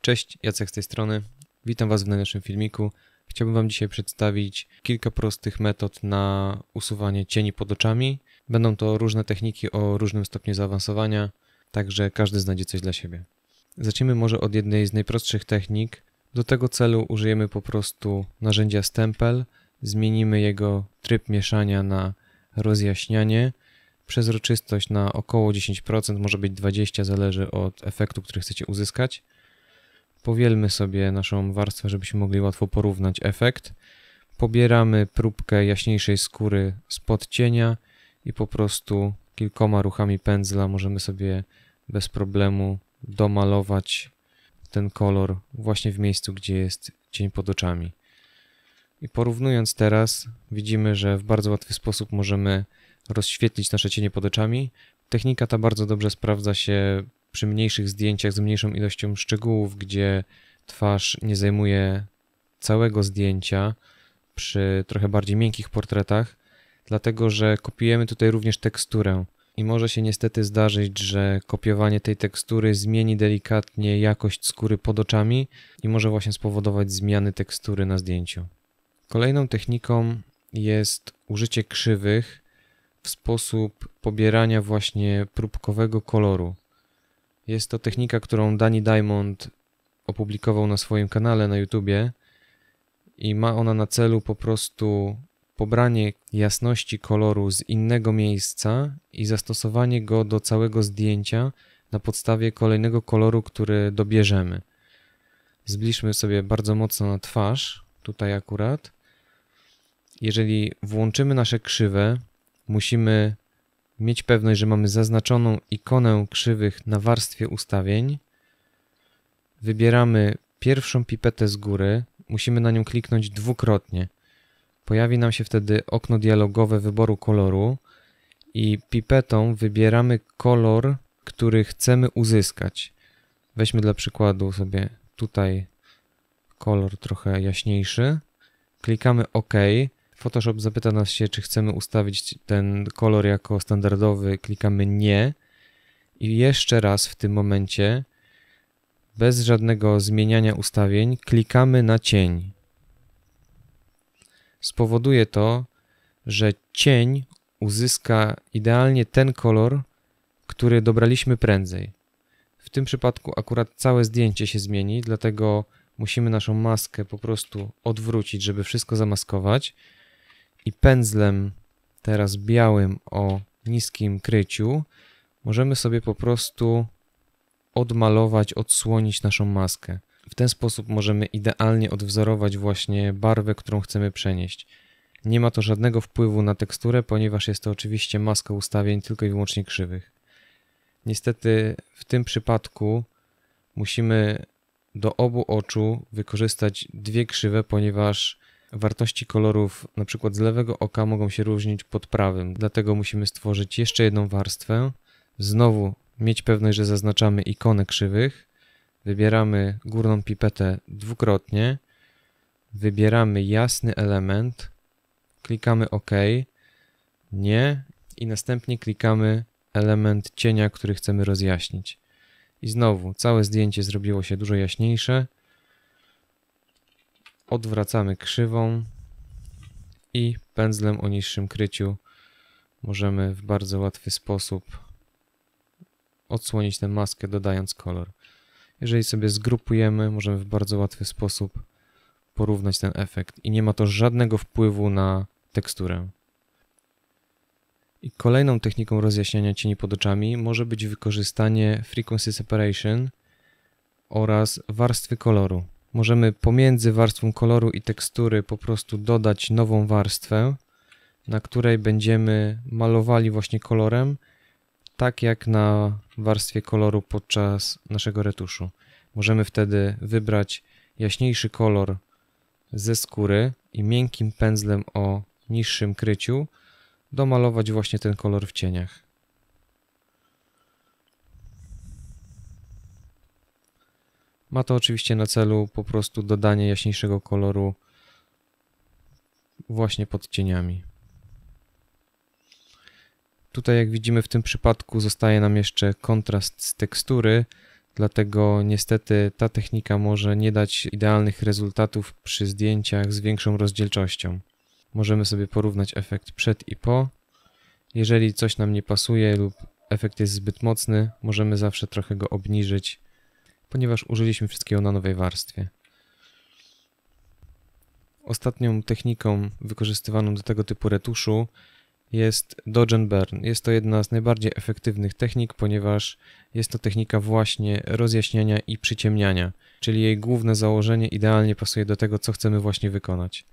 Cześć, Jacek z tej strony. Witam Was w najnowszym filmiku. Chciałbym Wam dzisiaj przedstawić kilka prostych metod na usuwanie cieni pod oczami. Będą to różne techniki o różnym stopniu zaawansowania, także każdy znajdzie coś dla siebie. Zacznijmy może od jednej z najprostszych technik. Do tego celu użyjemy po prostu narzędzia stempel, zmienimy jego tryb mieszania na rozjaśnianie, przezroczystość na około 10%, może być 20%, zależy od efektu, który chcecie uzyskać. Powielmy sobie naszą warstwę, żebyśmy mogli łatwo porównać efekt. Pobieramy próbkę jaśniejszej skóry spod cienia i po prostu kilkoma ruchami pędzla możemy sobie bez problemu domalować ten kolor właśnie w miejscu, gdzie jest cień pod oczami. I porównując teraz, widzimy, że w bardzo łatwy sposób możemy rozświetlić nasze cienie pod oczami. Technika ta bardzo dobrze sprawdza się przy mniejszych zdjęciach z mniejszą ilością szczegółów, gdzie twarz nie zajmuje całego zdjęcia, przy trochę bardziej miękkich portretach, dlatego że kopiujemy tutaj również teksturę. I może się niestety zdarzyć, że kopiowanie tej tekstury zmieni delikatnie jakość skóry pod oczami i może właśnie spowodować zmiany tekstury na zdjęciu. Kolejną techniką jest użycie krzywych w sposób pobierania właśnie próbkowego koloru. Jest to technika, którą Danny Diamond opublikował na swoim kanale na YouTubie i ma ona na celu po prostu pobranie jasności koloru z innego miejsca i zastosowanie go do całego zdjęcia na podstawie kolejnego koloru, który dobierzemy. Zbliżmy sobie bardzo mocno na twarz, tutaj akurat. Jeżeli włączymy nasze krzywe, musimy mieć pewność, że mamy zaznaczoną ikonę krzywych na warstwie ustawień. Wybieramy pierwszą pipetę z góry. Musimy na nią kliknąć dwukrotnie. Pojawi nam się wtedy okno dialogowe wyboru koloru i pipetą wybieramy kolor, który chcemy uzyskać. Weźmy dla przykładu sobie tutaj kolor trochę jaśniejszy. Klikamy OK. Photoshop zapyta nas się, czy chcemy ustawić ten kolor jako standardowy, klikamy nie i jeszcze raz w tym momencie bez żadnego zmieniania ustawień klikamy na cień. Spowoduje to, że cień uzyska idealnie ten kolor, który dobraliśmy prędzej. W tym przypadku akurat całe zdjęcie się zmieni, dlatego musimy naszą maskę po prostu odwrócić, żeby wszystko zamaskować i pędzlem teraz białym o niskim kryciu możemy sobie po prostu odmalować, odsłonić naszą maskę. W ten sposób możemy idealnie odwzorować właśnie barwę, którą chcemy przenieść. Nie ma to żadnego wpływu na teksturę, ponieważ jest to oczywiście maska ustawień tylko i wyłącznie krzywych. Niestety w tym przypadku musimy do obu oczu wykorzystać dwie krzywe, ponieważ Wartości kolorów np. z lewego oka mogą się różnić pod prawym, dlatego musimy stworzyć jeszcze jedną warstwę. Znowu mieć pewność, że zaznaczamy ikonę krzywych. Wybieramy górną pipetę dwukrotnie. Wybieramy jasny element. Klikamy OK. Nie. I następnie klikamy element cienia, który chcemy rozjaśnić. I znowu, całe zdjęcie zrobiło się dużo jaśniejsze odwracamy krzywą i pędzlem o niższym kryciu możemy w bardzo łatwy sposób odsłonić tę maskę dodając kolor. Jeżeli sobie zgrupujemy, możemy w bardzo łatwy sposób porównać ten efekt i nie ma to żadnego wpływu na teksturę. I kolejną techniką rozjaśniania cieni pod oczami może być wykorzystanie frequency separation oraz warstwy koloru możemy pomiędzy warstwą koloru i tekstury po prostu dodać nową warstwę, na której będziemy malowali właśnie kolorem, tak jak na warstwie koloru podczas naszego retuszu. Możemy wtedy wybrać jaśniejszy kolor ze skóry i miękkim pędzlem o niższym kryciu domalować właśnie ten kolor w cieniach. Ma to oczywiście na celu po prostu dodanie jaśniejszego koloru właśnie pod cieniami. Tutaj jak widzimy w tym przypadku zostaje nam jeszcze kontrast z tekstury, dlatego niestety ta technika może nie dać idealnych rezultatów przy zdjęciach z większą rozdzielczością. Możemy sobie porównać efekt przed i po. Jeżeli coś nam nie pasuje lub efekt jest zbyt mocny, możemy zawsze trochę go obniżyć ponieważ użyliśmy wszystkiego na nowej warstwie. Ostatnią techniką wykorzystywaną do tego typu retuszu jest dodge and burn. Jest to jedna z najbardziej efektywnych technik, ponieważ jest to technika właśnie rozjaśniania i przyciemniania, czyli jej główne założenie idealnie pasuje do tego, co chcemy właśnie wykonać.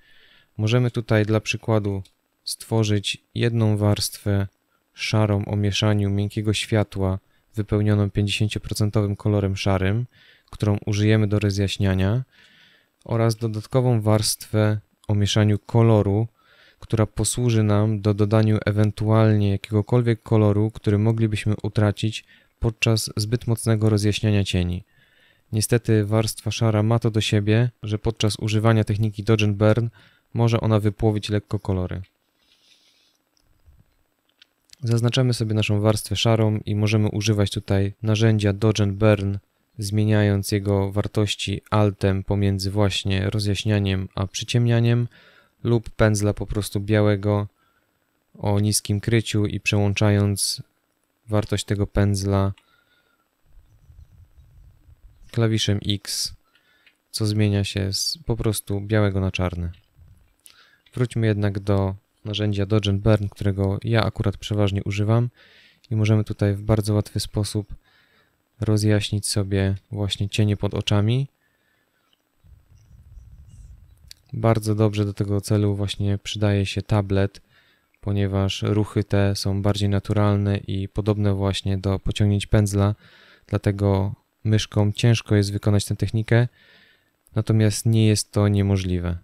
Możemy tutaj dla przykładu stworzyć jedną warstwę szarą o mieszaniu miękkiego światła wypełnioną 50% kolorem szarym, którą użyjemy do rozjaśniania oraz dodatkową warstwę o mieszaniu koloru, która posłuży nam do dodania ewentualnie jakiegokolwiek koloru, który moglibyśmy utracić podczas zbyt mocnego rozjaśniania cieni. Niestety warstwa szara ma to do siebie, że podczas używania techniki Dodge Burn może ona wypłowić lekko kolory. Zaznaczamy sobie naszą warstwę szarą i możemy używać tutaj narzędzia Dodge and Burn, zmieniając jego wartości altem pomiędzy właśnie rozjaśnianiem a przyciemnianiem lub pędzla po prostu białego o niskim kryciu i przełączając wartość tego pędzla klawiszem X, co zmienia się z po prostu białego na czarny. Wróćmy jednak do narzędzia Dodge Burn, którego ja akurat przeważnie używam i możemy tutaj w bardzo łatwy sposób rozjaśnić sobie właśnie cienie pod oczami. Bardzo dobrze do tego celu właśnie przydaje się tablet, ponieważ ruchy te są bardziej naturalne i podobne właśnie do pociągnięć pędzla, dlatego myszką ciężko jest wykonać tę technikę, natomiast nie jest to niemożliwe.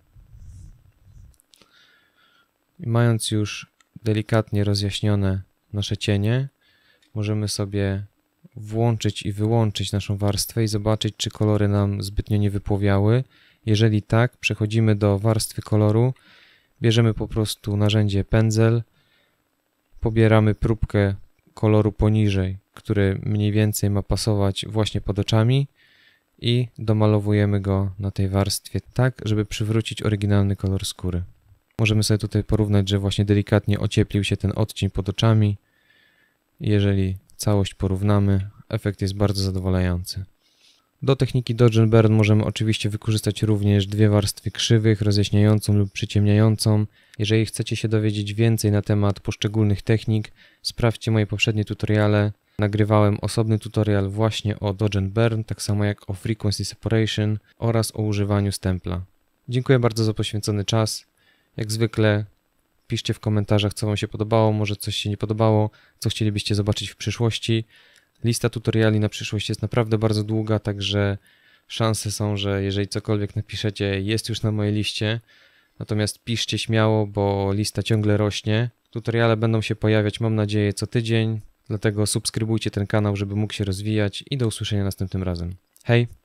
I mając już delikatnie rozjaśnione nasze cienie, możemy sobie włączyć i wyłączyć naszą warstwę i zobaczyć, czy kolory nam zbytnio nie wypłowiały. Jeżeli tak, przechodzimy do warstwy koloru, bierzemy po prostu narzędzie pędzel, pobieramy próbkę koloru poniżej, który mniej więcej ma pasować właśnie pod oczami i domalowujemy go na tej warstwie tak, żeby przywrócić oryginalny kolor skóry. Możemy sobie tutaj porównać, że właśnie delikatnie ocieplił się ten odcień pod oczami. Jeżeli całość porównamy, efekt jest bardzo zadowalający. Do techniki Dodge Burn możemy oczywiście wykorzystać również dwie warstwy krzywych, rozjaśniającą lub przyciemniającą. Jeżeli chcecie się dowiedzieć więcej na temat poszczególnych technik, sprawdźcie moje poprzednie tutoriale. Nagrywałem osobny tutorial właśnie o Dodge Burn, tak samo jak o Frequency Separation oraz o używaniu stempla. Dziękuję bardzo za poświęcony czas. Jak zwykle piszcie w komentarzach, co Wam się podobało, może coś się nie podobało, co chcielibyście zobaczyć w przyszłości. Lista tutoriali na przyszłość jest naprawdę bardzo długa, także szanse są, że jeżeli cokolwiek napiszecie, jest już na mojej liście. Natomiast piszcie śmiało, bo lista ciągle rośnie. Tutoriale będą się pojawiać, mam nadzieję, co tydzień, dlatego subskrybujcie ten kanał, żeby mógł się rozwijać i do usłyszenia następnym razem. Hej!